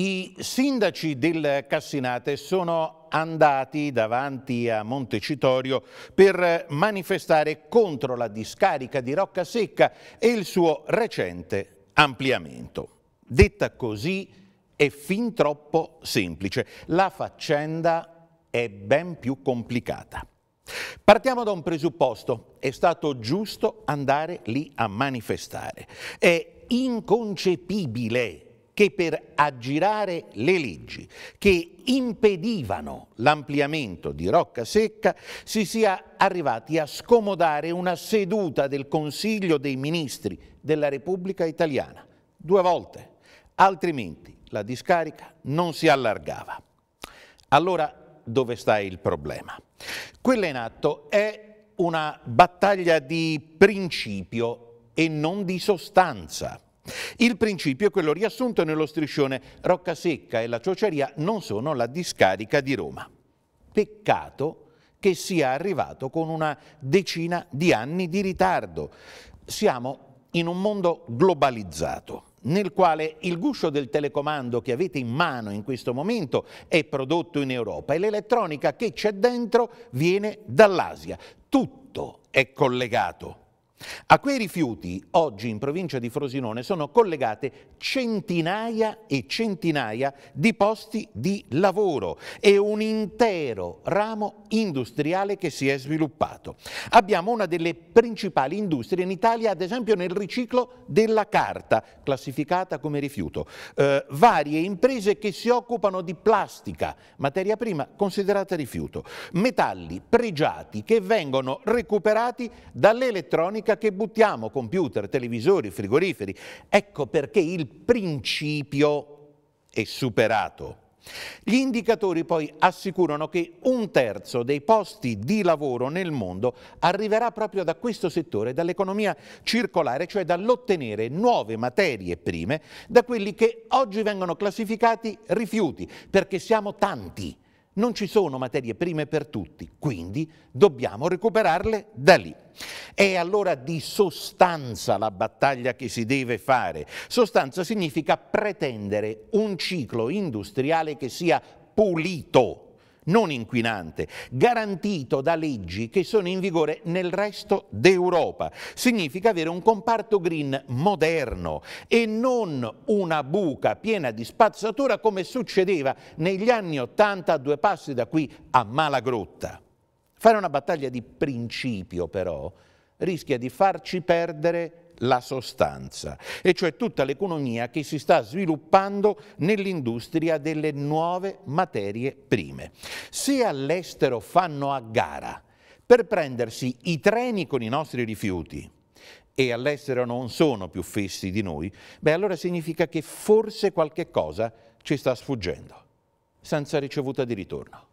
I sindaci del Cassinate sono andati davanti a Montecitorio per manifestare contro la discarica di Rocca Secca e il suo recente ampliamento. Detta così è fin troppo semplice. La faccenda è ben più complicata. Partiamo da un presupposto. È stato giusto andare lì a manifestare. È inconcepibile che per aggirare le leggi che impedivano l'ampliamento di Rocca Secca si sia arrivati a scomodare una seduta del Consiglio dei Ministri della Repubblica Italiana, due volte, altrimenti la discarica non si allargava. Allora dove sta il problema? Quella in atto è una battaglia di principio e non di sostanza. Il principio è quello riassunto nello striscione Roccasecca e la Ciociaria non sono la discarica di Roma. Peccato che sia arrivato con una decina di anni di ritardo. Siamo in un mondo globalizzato nel quale il guscio del telecomando che avete in mano in questo momento è prodotto in Europa e l'elettronica che c'è dentro viene dall'Asia. Tutto è collegato. A quei rifiuti, oggi in provincia di Frosinone, sono collegate centinaia e centinaia di posti di lavoro e un intero ramo industriale che si è sviluppato. Abbiamo una delle principali industrie in Italia, ad esempio nel riciclo della carta, classificata come rifiuto. Eh, varie imprese che si occupano di plastica, materia prima considerata rifiuto, metalli pregiati che vengono recuperati dall'elettronica secca che buttiamo, computer, televisori, frigoriferi. Ecco perché il principio è superato. Gli indicatori poi assicurano che un terzo dei posti di lavoro nel mondo arriverà proprio da questo settore, dall'economia circolare, cioè dall'ottenere nuove materie prime da quelli che oggi vengono classificati rifiuti, perché siamo tanti non ci sono materie prime per tutti, quindi dobbiamo recuperarle da lì. È allora di sostanza la battaglia che si deve fare. Sostanza significa pretendere un ciclo industriale che sia pulito, non inquinante, garantito da leggi che sono in vigore nel resto d'Europa. Significa avere un comparto green moderno e non una buca piena di spazzatura come succedeva negli anni Ottanta a due passi da qui a Malagrotta. Fare una battaglia di principio però rischia di farci perdere la sostanza, e cioè tutta l'economia che si sta sviluppando nell'industria delle nuove materie prime. Se all'estero fanno a gara per prendersi i treni con i nostri rifiuti, e all'estero non sono più fessi di noi, beh allora significa che forse qualche cosa ci sta sfuggendo, senza ricevuta di ritorno.